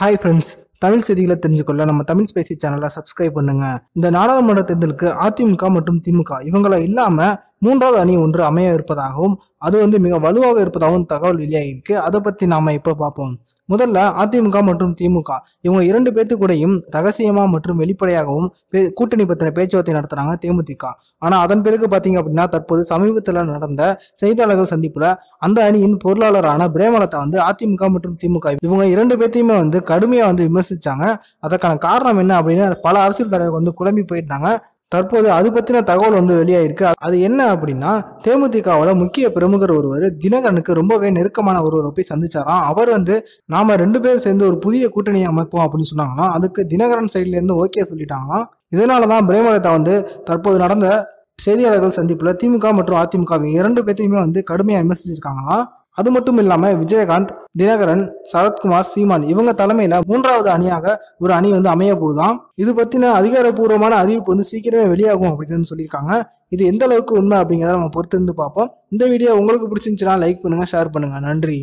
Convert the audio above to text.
hi friends Tamil செய்திகளை தெரிஞ்சுக்கொள்ள நம்ம Tamil Spacey சேனலை சப்ஸ்கிரைப் பண்ணுங்க இந்த நாடாளுமன்ற தேர்தலுக்கு அதிமுக மற்றும் திமுக இவங்களை இல்லாம மூன்றாவது அணி ஒன்று அமைய இருப்பதாகவும் அது வந்து மிக வலுவாக இருப்பதாகவும் தகவல் வெளியாகிருக்கு அதை பற்றி நாம் இப்போ பார்ப்போம் முதல்ல அதிமுக மற்றும் திமுக இவங்க இரண்டு பேர்த்து கூடயும் ரகசியமாக மற்றும் வெளிப்படையாகவும் கூட்டணி பத்திர பேச்சுவார்த்தை நடத்துகிறாங்க தேமுதிக ஆனால் அதன் பிறகு பார்த்தீங்க அப்படின்னா தற்போது சமீபத்தில் நடந்த செய்தியாளர்கள் சந்திப்பில் அந்த அணியின் பொருளாளரான பிரேமலதா வந்து அதிமுக மற்றும் திமுக இவங்க இரண்டு பேர்த்தையுமே வந்து கடுமையாக வந்து விமர்சித்தாங்க அதற்கான காரணம் என்ன அப்படின்னு பல அரசியல் தலைவர்கள் வந்து குழம்பி போயிருந்தாங்க தற்போது அது பற்றின தகவல் வந்து வெளியாயிருக்கு அது என்ன அப்படின்னா தேமுதிகாவோட முக்கிய பிரமுகர் ஒருவர் தினகரனுக்கு ரொம்பவே நெருக்கமான ஒருவரை போய் சந்திச்சாராம் அவர் வந்து நாம ரெண்டு பேரும் சேர்ந்து ஒரு புதிய கூட்டணி அமைப்போம் அப்படின்னு சொன்னாங்கன்னா அதுக்கு தினகரன் சைட்லேருந்து ஓகே சொல்லிட்டாங்களாம் இதனால தான் பிரேமலதா வந்து தற்போது நடந்த செய்தியாளர்கள் சந்திப்பில் திமுக மற்றும் அதிமுக இரண்டு பேர்த்தையுமே வந்து கடுமையாக விமர்சிச்சிருக்காங்களாம் அது மட்டும் இல்லாம விஜயகாந்த் தினகரன் சரத்குமார் சீமான் இவங்க தலைமையில மூன்றாவது அணியாக ஒரு அணி வந்து அமைய போகுதான் இது பத்தின அதிகாரப்பூர்வமான அறிவிப்பு வந்து சீக்கிரமே வெளியாகும் அப்படின்னு சொல்லியிருக்காங்க இது எந்த அளவுக்கு உண்மை அப்படிங்கிறத நம்ம பொறுத்திருந்து பார்ப்போம் இந்த வீடியோ உங்களுக்கு பிடிச்சிருந்துச்சுன்னா லைக் பண்ணுங்க ஷேர் பண்ணுங்க நன்றி